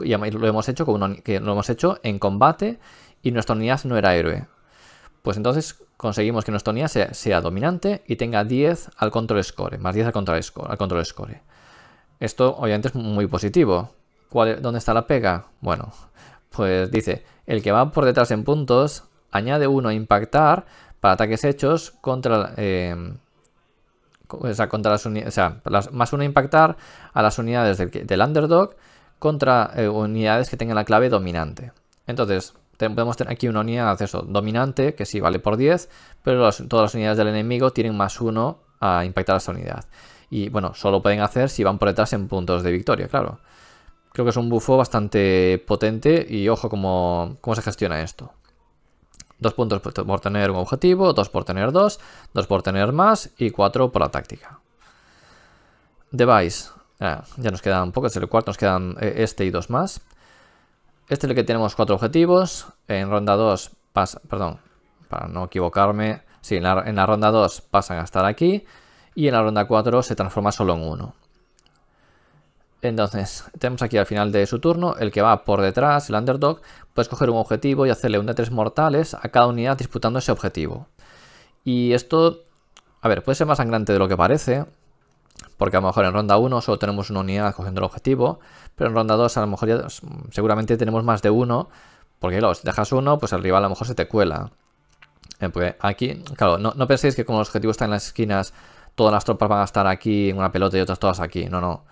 Y lo hemos hecho, lo hemos hecho en combate y nuestra unidad no era héroe. Pues entonces conseguimos que nuestra unidad sea, dominante y tenga 10 al control score, más 10 al control score, control score. Esto obviamente es muy positivo. E-, ¿Dónde está la pega? Bueno, pues dice, el que va por detrás en puntos añade uno a impactar para ataques hechos contra... el. Eh, o sea, contra las unidades, más uno a impactar a las unidades del, underdog contra eh, unidades que tengan la clave dominante. Entonces, podemos tener aquí una unidad de acceso dominante, que sí vale por 10, pero todas las unidades del enemigo tienen más uno a impactar a esa unidad. Y bueno, solo pueden hacer si van por detrás en puntos de victoria, claro. Creo que es un bufo bastante potente y ojo cómo, cómo se gestiona esto. Dos puntos por tener un objetivo, dos por tener dos, dos por tener más y cuatro por la táctica. Device. Ah, ya nos quedan pocos, el cuarto nos quedan eh, este y dos más. Este es el que tenemos cuatro objetivos. En ronda 2 pasa, perdón, para no equivocarme, sí, en la, ronda 2 pasan a estar aquí y en la ronda 4 se transforma solo en uno. Entonces, tenemos aquí al final de su turno, el que va por detrás, el underdog, puede coger un objetivo y hacerle un de tres mortales a cada unidad disputando ese objetivo. Y esto, a ver, puede ser más sangrante de lo que parece, porque a lo mejor en ronda 1 solo tenemos una unidad cogiendo el objetivo, pero en ronda 2 a lo mejor ya, seguramente tenemos más de uno, porque los si dejas uno, pues el rival a lo mejor se te cuela. Eh, pues aquí, claro, no, no penséis que como los objetivos están en las esquinas, todas las tropas van a estar aquí en una pelota y otras todas aquí, no, no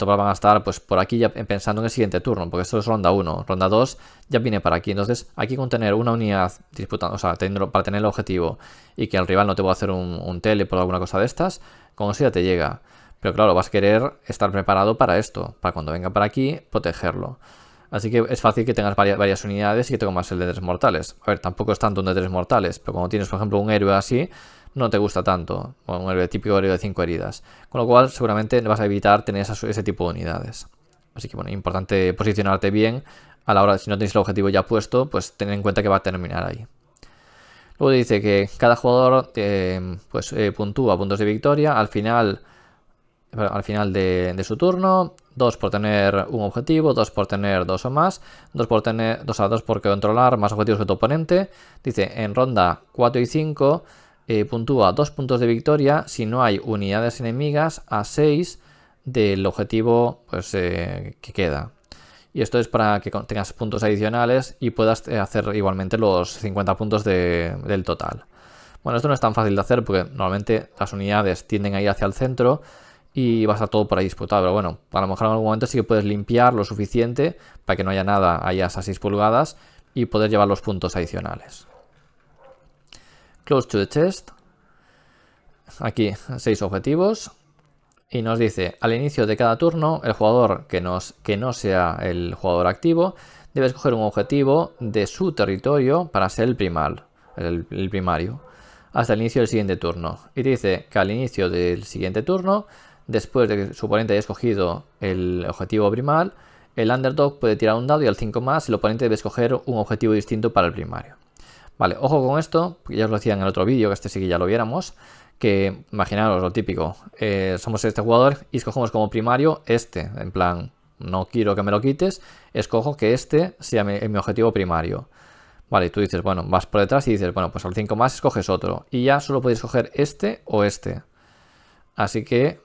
a van a estar pues por aquí ya pensando en el siguiente turno, porque esto es ronda 1. Ronda 2 ya viene para aquí. Entonces, aquí con tener una unidad disputando, o sea, para tener el objetivo y que el rival no te a hacer un, tele por alguna cosa de estas, como eso ya te llega. Pero claro, vas a querer estar preparado para esto, para cuando venga para aquí, protegerlo. Así que es fácil que tengas varias, unidades y que te comas el de tres mortales. A ver, tampoco es tanto un de tres mortales, pero cuando tienes, por ejemplo, un héroe así, no te gusta tanto, con el típico de 5 heridas. Con lo cual, seguramente vas a evitar tener ese tipo de unidades. Así que, bueno, importante posicionarte bien a la hora, si no tienes el objetivo ya puesto, pues tener en cuenta que va a terminar ahí. Luego dice que cada jugador eh, pues, eh, puntúa puntos de victoria al final, al final de, su turno, dos por tener un objetivo, dos por tener dos o más, dos por tener dos a dos por controlar más objetivos que tu oponente. Dice en ronda 4 y 5 eh, puntúa 2 puntos de victoria si no hay unidades enemigas a 6 del objetivo pues, eh, que queda. Y esto es para que tengas puntos adicionales y puedas eh, hacer igualmente los 50 puntos del total. Bueno, esto no es tan fácil de hacer porque normalmente las unidades tienden a ir hacia el centro y vas a todo por ahí disputado. Pero bueno, a lo mejor en algún momento sí que puedes limpiar lo suficiente para que no haya nada allá a 6 pulgadas y poder llevar los puntos adicionales. Close to the chest. Aquí seis objetivos. Y nos dice, al inicio de cada turno, el jugador que, no sea el jugador activo debe escoger un objetivo de su territorio para ser el, primal, el, primario hasta el inicio del siguiente turno. Y dice que al inicio del siguiente turno, después de que su oponente haya escogido el objetivo primal, el underdog puede tirar un dado y al 5 más el oponente debe escoger un objetivo distinto para el primario. Vale, ojo con esto, porque ya os lo decía en el otro vídeo, que este sí que ya lo viéramos, que imaginaros lo típico, eh, somos este jugador y escogemos como primario este, en plan, no quiero que me lo quites, escojo que este sea mi, objetivo primario. Vale, y tú dices, bueno, vas por detrás y dices, bueno, pues al 5 más escoges otro. Y ya solo podéis escoger este o este. Así que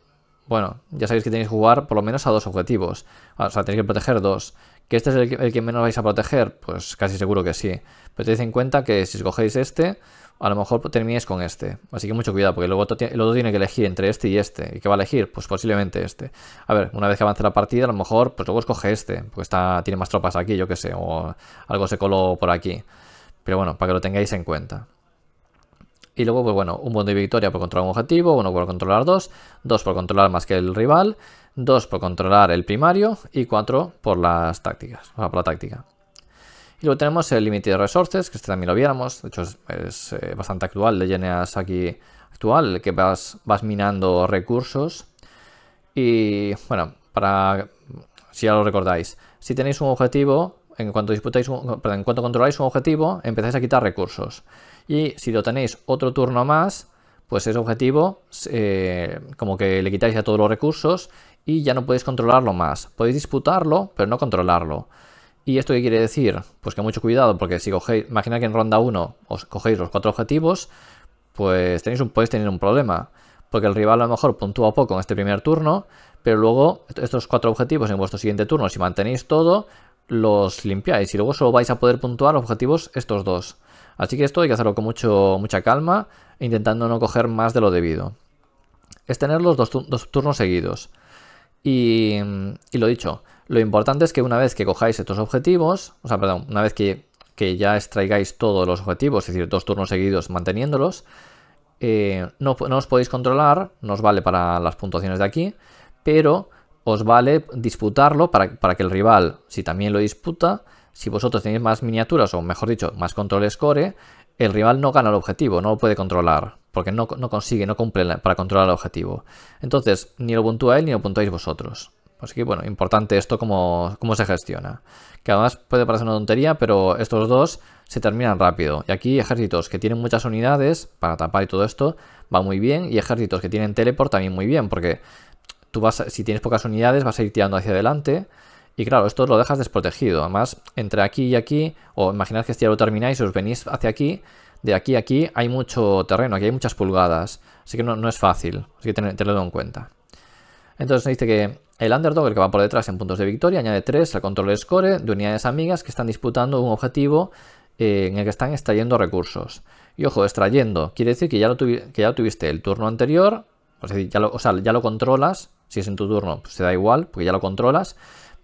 bueno, ya sabéis que tenéis que jugar por lo menos a dos objetivos. Ah, o sea, tenéis que proteger dos. ¿Que este es el que, menos vais a proteger? Pues casi seguro que sí. Pero tened en cuenta que si escogéis este, a lo mejor terminéis con este. Así que mucho cuidado, porque luego el otro tiene que elegir entre este y este. ¿Y qué va a elegir? Pues posiblemente este. A ver, una vez que avance la partida, a lo mejor, pues luego escoge este, porque está, tiene más tropas aquí, yo qué sé, o algo se coló por aquí. Pero bueno, para que lo tengáis en cuenta. Y luego, pues bueno, un bono de victoria por controlar un objetivo, uno por controlar dos, dos por controlar más que el rival, dos por controlar el primario y cuatro por las tácticas, o sea, por la táctica. Y luego tenemos el límite de resources, que este también lo viéramos, de hecho es, eh, bastante actual, de llenas aquí actual, que vas, minando recursos. Y bueno, para si ya lo recordáis, si tenéis un objetivo, en cuanto disputáis en cuanto controláis un objetivo, empezáis a quitar recursos. Y si lo tenéis otro turno más, pues ese objetivo eh, como que le quitáis a todos los recursos y ya no podéis controlarlo más. Podéis disputarlo, pero no controlarlo. ¿Y esto qué quiere decir? Pues que mucho cuidado, porque si cogéis, imagina que en ronda 1 os cogéis los cuatro objetivos, pues tenéis un, podéis tener un problema. Porque el rival a lo mejor puntúa poco en este primer turno, pero luego estos cuatro objetivos en vuestro siguiente turno, si mantenéis todo, los limpiáis y luego solo vais a poder puntuar objetivos estos dos. Así que esto hay que hacerlo con mucho, mucha calma, intentando no coger más de lo debido. Es tener los dos, turnos seguidos. Y, lo dicho, lo importante es que una vez que cojáis estos objetivos, o sea, perdón, una vez que, ya extraigáis todos los objetivos, es decir, dos turnos seguidos manteniéndolos, eh, no, os podéis controlar, no os vale para las puntuaciones de aquí, pero os vale disputarlo para, para que el rival, si también lo disputa, si vosotros tenéis más miniaturas, o mejor dicho, más controles core, el rival no gana el objetivo, no lo puede controlar, porque no, consigue, no cumple para controlar el objetivo. Entonces, ni lo puntúa él ni lo puntuáis vosotros. Así que bueno, importante esto cómo, se gestiona. Que además puede parecer una tontería, pero estos dos se terminan rápido. Y aquí ejércitos que tienen muchas unidades para tapar y todo esto va muy bien. Y ejércitos que tienen teleport también muy bien, porque tú vas, si tienes pocas unidades vas a ir tirando hacia adelante. Y claro, esto lo dejas desprotegido. Además, entre aquí y aquí, o imaginad que si este ya lo termináis, os venís hacia aquí, de aquí a aquí hay mucho terreno, aquí hay muchas pulgadas. Así que no, es fácil, así que tenedlo en cuenta. Entonces dice que el underdog, el que va por detrás en puntos de victoria, añade 3 al control score de unidades amigas que están disputando un objetivo eh, en el que están extrayendo recursos. Y ojo, extrayendo, quiere decir que ya lo, que ya tuviste el turno anterior, o sea, ya lo, controlas, si es en tu turno, pues te da igual, porque ya lo controlas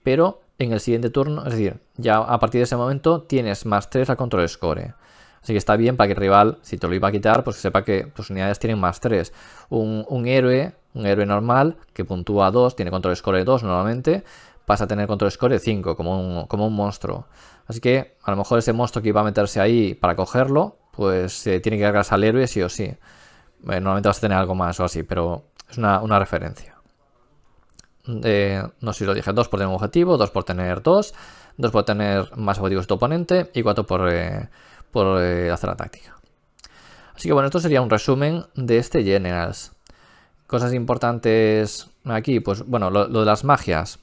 pero en el siguiente turno, es decir, ya a partir de ese momento tienes más 3 al control score. Así que está bien para que el rival, si te lo iba a quitar, pues sepa que tus unidades tienen más 3. Un, héroe, un héroe normal, que puntúa 2, tiene control score 2 normalmente, pasa a tener control score 5, como un, como un monstruo. Así que a lo mejor ese monstruo que iba a meterse ahí para cogerlo, pues eh, tiene que cargarse al héroe sí o sí. Eh, normalmente vas a tener algo más o así, pero es una referencia no sé si lo dije, 2 por tener un objetivo, 2 por tener 2, 2 por tener más objetivos de tu oponente y 4 por, eh, por eh, hacer la táctica. Así que bueno, esto sería un resumen de este Generals. Cosas importantes aquí, pues bueno, lo, de las magias,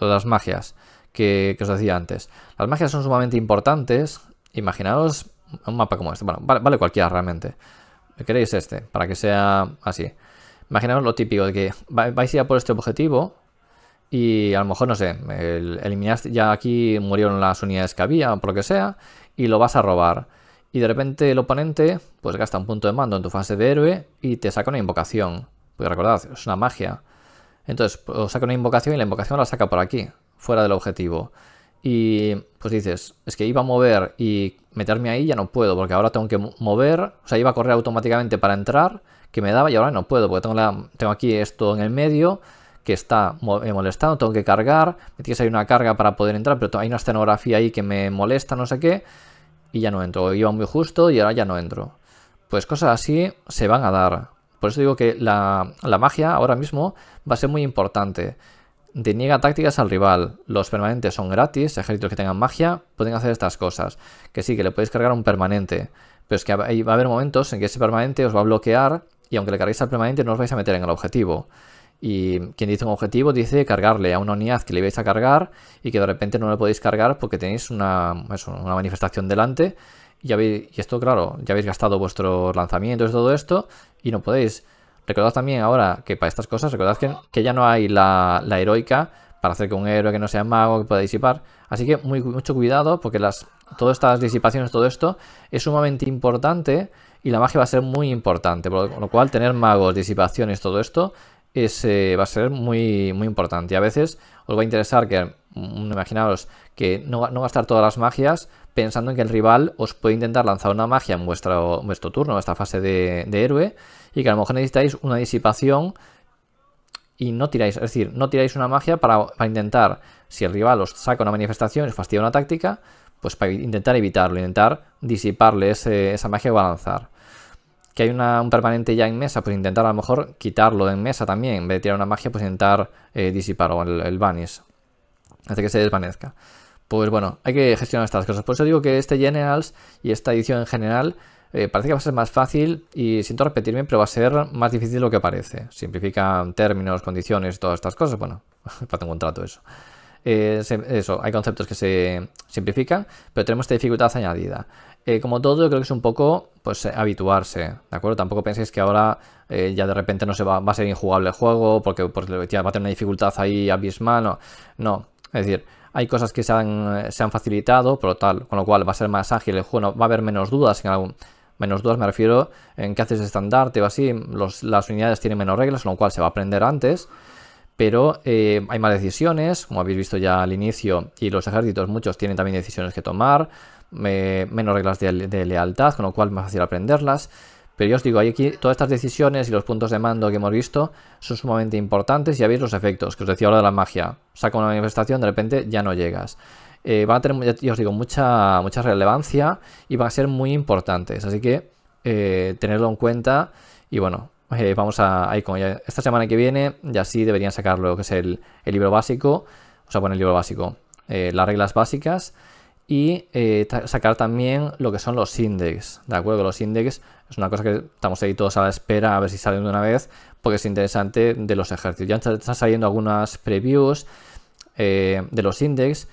lo de las magias que, os decía antes. Las magias son sumamente importantes. Imaginaos un mapa como este. Bueno, vale, vale cualquiera realmente. Queréis este, para que sea así. Imaginaos lo típico de que vais a ir por este objetivo y a lo mejor, no sé, eliminaste, ya aquí murieron las unidades que había o por lo que sea y lo vas a robar. Y de repente el oponente pues gasta un punto de mando en tu fase de héroe y te saca una invocación. Porque recordad, es una magia. Entonces, pues, saca una invocación y la invocación la saca por aquí, fuera del objetivo. Y pues dices, es que iba a mover y meterme ahí ya no puedo, porque ahora tengo que mover, o sea, iba a correr automáticamente para entrar que me daba y ahora no puedo, porque tengo, tengo aquí esto en el medio que está me eh, molestando, tengo que cargar, me tienes salir una carga para poder entrar, pero hay una escenografía ahí que me molesta, no sé qué, y ya no entro. Iba muy justo y ahora ya no entro. Pues cosas así se van a dar. Por eso digo que la, la magia ahora mismo va a ser muy importante. Deniega tácticas al rival. Los permanentes son gratis, ejércitos que tengan magia pueden hacer estas cosas. Que sí, que le podéis cargar un permanente, pero es que va a haber momentos en que ese permanente os va a bloquear y aunque le carguéis al permanente no os vais a meter en el objetivo. Y quien dice un objetivo dice cargarle a una unidad que le vais a cargar y que de repente no le podéis cargar porque tenéis una, manifestación delante. Y, veis y esto, claro, ya habéis gastado vuestros lanzamientos y todo esto y no podéis. Recordad también ahora que para estas cosas, recordad que, ya no hay la, heroica para hacer que un héroe que no sea mago que pueda disipar. Así que mucho cuidado porque las, todas estas disipaciones, todo esto, es sumamente importante y la magia va a ser muy importante, por lo cual tener magos, disipaciones, todo esto eh, va a ser muy, muy importante. Y a veces os va a interesar que, mm, imaginaros, que no, gastar todas las magias pensando en que el rival os puede intentar lanzar una magia en vuestro, turno, en esta fase de, héroe, y que a lo mejor necesitáis una disipación y no tiráis, es decir, no tiráis una magia para, para, intentar, si el rival os saca una manifestación y os fastidia una táctica, pues para intentar evitarlo, intentar disiparle esa magia a avanzar Que hay una, un permanente ya en mesa, pues intentar a lo mejor quitarlo de en mesa también. En vez de tirar una magia, pues intentar disiparlo, eh, disipar el, banish vanish. Hace que se desvanezca. Pues bueno, hay que gestionar estas cosas. Por eso digo que este Generals y esta edición en general eh, parece que va a ser más fácil y siento repetirme, pero va a ser más difícil lo que parece. Simplifican términos, condiciones, todas estas cosas. Bueno, para un trato eso. Eh, eso, hay conceptos que se simplifican, pero tenemos esta dificultad añadida. Eh, como todo, yo creo que es un poco pues eh, habituarse, ¿de acuerdo? Tampoco penséis que ahora ya de repente no se va, a ser injugable el juego, porque pues, va a tener una dificultad ahí abismal, no. no. Es decir, hay cosas que se han, facilitado, por lo tal, con lo cual va a ser más ágil el juego, va a haber menos dudas en algún menos dudas me refiero en qué haces estandarte o así, las unidades tienen menos reglas, con lo cual se va a aprender antes pero eh, hay más decisiones, como habéis visto ya al inicio, y los ejércitos muchos tienen también decisiones que tomar, eh, menos reglas de, lealtad, con lo cual más fácil aprenderlas. Pero yo os digo, hay aquí todas estas decisiones y los puntos de mando que hemos visto son sumamente importantes y habéis los efectos que os decía ahora de la magia. Saca una manifestación, de repente ya no llegas. Eh, va a tener, yo os digo, mucha, mucha relevancia y van a ser muy importantes. Así que eh, tenerlo en cuenta y bueno, vamos a ella esta semana que viene ya así deberían sacar lo que es el, libro básico, o sea, poner el libro básico, eh, las reglas básicas y eh, sacar también lo que son los index, ¿de acuerdo? Los index es una cosa que estamos ahí todos a la espera a ver si salen de una vez porque es interesante de los ejercicios. Ya están saliendo algunas previews eh, de los index,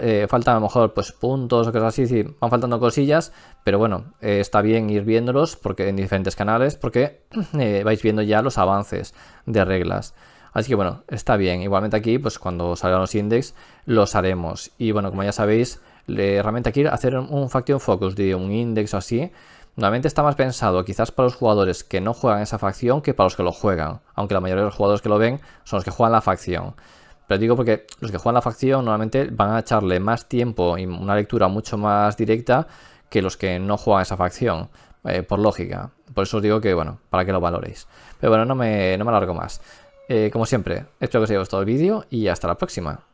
eh, faltan a lo mejor pues puntos o cosas así, sí, van faltando cosillas, pero bueno, eh, está bien ir viéndolos porque en diferentes canales porque eh, vais viendo ya los avances de reglas. Así que bueno, está bien. Igualmente aquí, pues cuando salgan los index, los haremos. Y bueno, como ya sabéis, realmente aquí hacer un faction focus de un index o así, Normalmente está más pensado quizás para los jugadores que no juegan esa facción que para los que lo juegan, aunque la mayoría de los jugadores que lo ven son los que juegan la facción. Pero digo porque los que juegan la facción normalmente van a echarle más tiempo y una lectura mucho más directa que los que no juegan esa facción, eh, por lógica. Por eso os digo que, bueno, para que lo valoréis. Pero bueno, no me, no me alargo más. Eh, como siempre, espero que os haya gustado el vídeo y hasta la próxima.